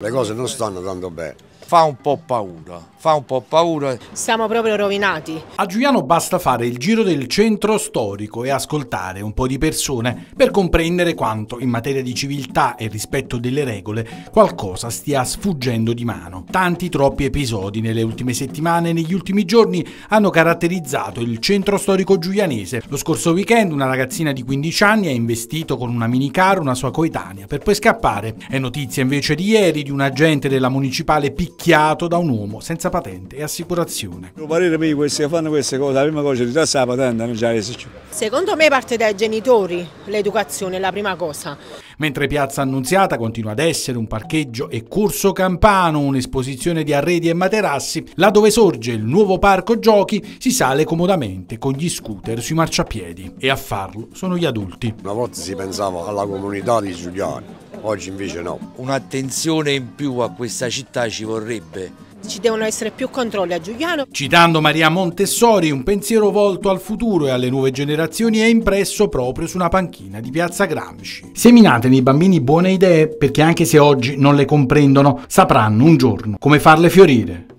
Le cose non stanno tanto bene fa un po' paura, fa un po' paura. Siamo proprio rovinati. A Giuliano basta fare il giro del centro storico e ascoltare un po' di persone per comprendere quanto in materia di civiltà e rispetto delle regole qualcosa stia sfuggendo di mano. Tanti troppi episodi nelle ultime settimane e negli ultimi giorni hanno caratterizzato il centro storico giulianese. Lo scorso weekend una ragazzina di 15 anni ha investito con una minicar una sua coetanea per poi scappare. È notizia invece di ieri di un agente della municipale Piccolo picchiato da un uomo senza patente e assicurazione. A parere mio, questi che fanno queste cose, la prima cosa è ritrassare la patente, non già esserci. Secondo me parte dai genitori l'educazione, è la prima cosa. Mentre Piazza Annunziata continua ad essere un parcheggio e Corso Campano, un'esposizione di arredi e materassi, là dove sorge il nuovo parco giochi si sale comodamente con gli scooter sui marciapiedi e a farlo sono gli adulti. Una volta si pensava alla comunità di Giuliani, oggi invece no. Un'attenzione in più a questa città ci vorrebbe. Ci devono essere più controlli a Giuliano. Citando Maria Montessori, un pensiero volto al futuro e alle nuove generazioni è impresso proprio su una panchina di Piazza Gramsci. Seminate nei bambini buone idee perché anche se oggi non le comprendono, sapranno un giorno come farle fiorire.